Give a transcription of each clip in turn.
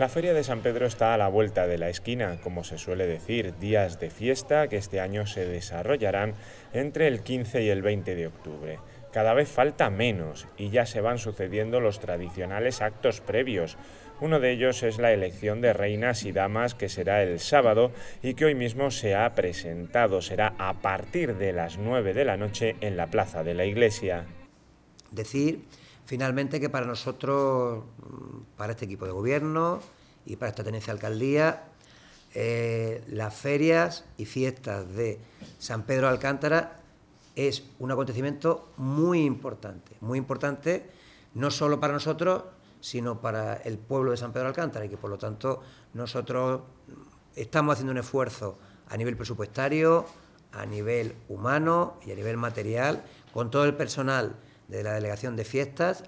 La feria de San Pedro está a la vuelta de la esquina, como se suele decir, días de fiesta que este año se desarrollarán entre el 15 y el 20 de octubre. Cada vez falta menos y ya se van sucediendo los tradicionales actos previos. Uno de ellos es la elección de reinas y damas que será el sábado y que hoy mismo se ha presentado. Será a partir de las 9 de la noche en la plaza de la iglesia. Decir finalmente que para nosotros para este equipo de gobierno y para esta tenencia de alcaldía, eh, las ferias y fiestas de San Pedro de Alcántara es un acontecimiento muy importante, muy importante no solo para nosotros, sino para el pueblo de San Pedro de Alcántara y que por lo tanto nosotros estamos haciendo un esfuerzo a nivel presupuestario, a nivel humano y a nivel material, con todo el personal de la Delegación de Fiestas,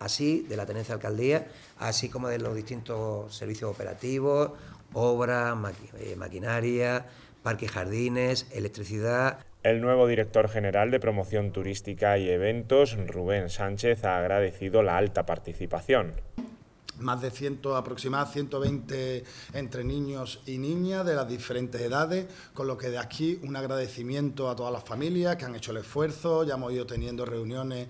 así de la tenencia de alcaldía, así como de los distintos servicios operativos, obras, eh, maquinaria, parques, jardines, electricidad. El nuevo director general de Promoción Turística y Eventos, Rubén Sánchez, ha agradecido la alta participación más de 100, aproximadamente 120 entre niños y niñas de las diferentes edades, con lo que de aquí un agradecimiento a todas las familias que han hecho el esfuerzo, ya hemos ido teniendo reuniones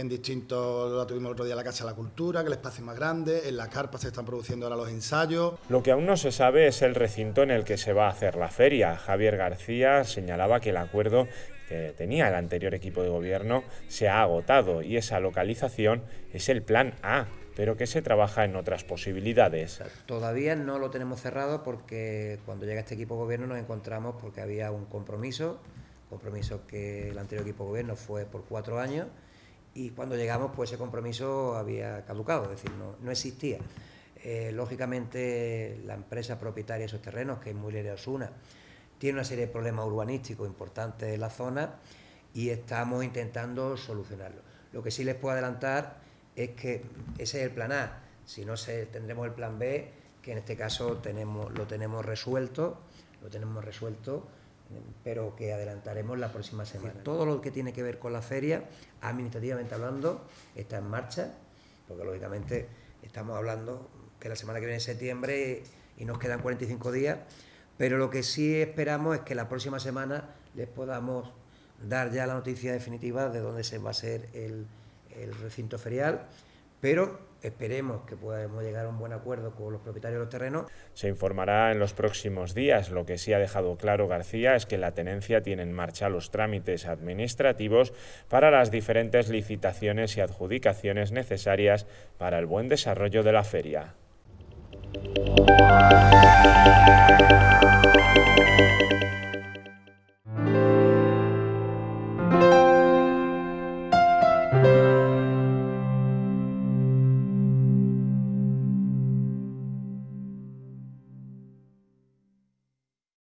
en distintos, la tuvimos otro día la Casa de la Cultura, que el espacio es más grande, en la carpa se están produciendo ahora los ensayos. Lo que aún no se sabe es el recinto en el que se va a hacer la feria. Javier García señalaba que el acuerdo que tenía el anterior equipo de gobierno se ha agotado y esa localización es el plan A pero que se trabaja en otras posibilidades. Todavía no lo tenemos cerrado porque cuando llega este equipo de gobierno nos encontramos porque había un compromiso, compromiso que el anterior equipo de gobierno fue por cuatro años, y cuando llegamos pues ese compromiso había caducado, es decir, no, existía. Eh, lógicamente la empresa propietaria de esos terrenos, que es de Osuna, tiene una serie de problemas urbanísticos importantes en la zona y estamos intentando solucionarlo. Lo que sí les puedo adelantar es que ese es el plan A, si no tendremos el plan B, que en este caso lo tenemos resuelto, lo tenemos resuelto pero que adelantaremos la próxima semana. todo lo que tiene que ver con la feria, administrativamente hablando, está en marcha, porque lógicamente estamos hablando que la semana que viene es septiembre y nos quedan 45 días, pero lo que sí esperamos es que la próxima semana les podamos dar ya la noticia definitiva de dónde se va a ser el recinto ferial pero esperemos que podamos llegar a un buen acuerdo con los propietarios de los terrenos. Se informará en los próximos días. Lo que sí ha dejado claro García es que la tenencia tiene en marcha los trámites administrativos para las diferentes licitaciones y adjudicaciones necesarias para el buen desarrollo de la feria.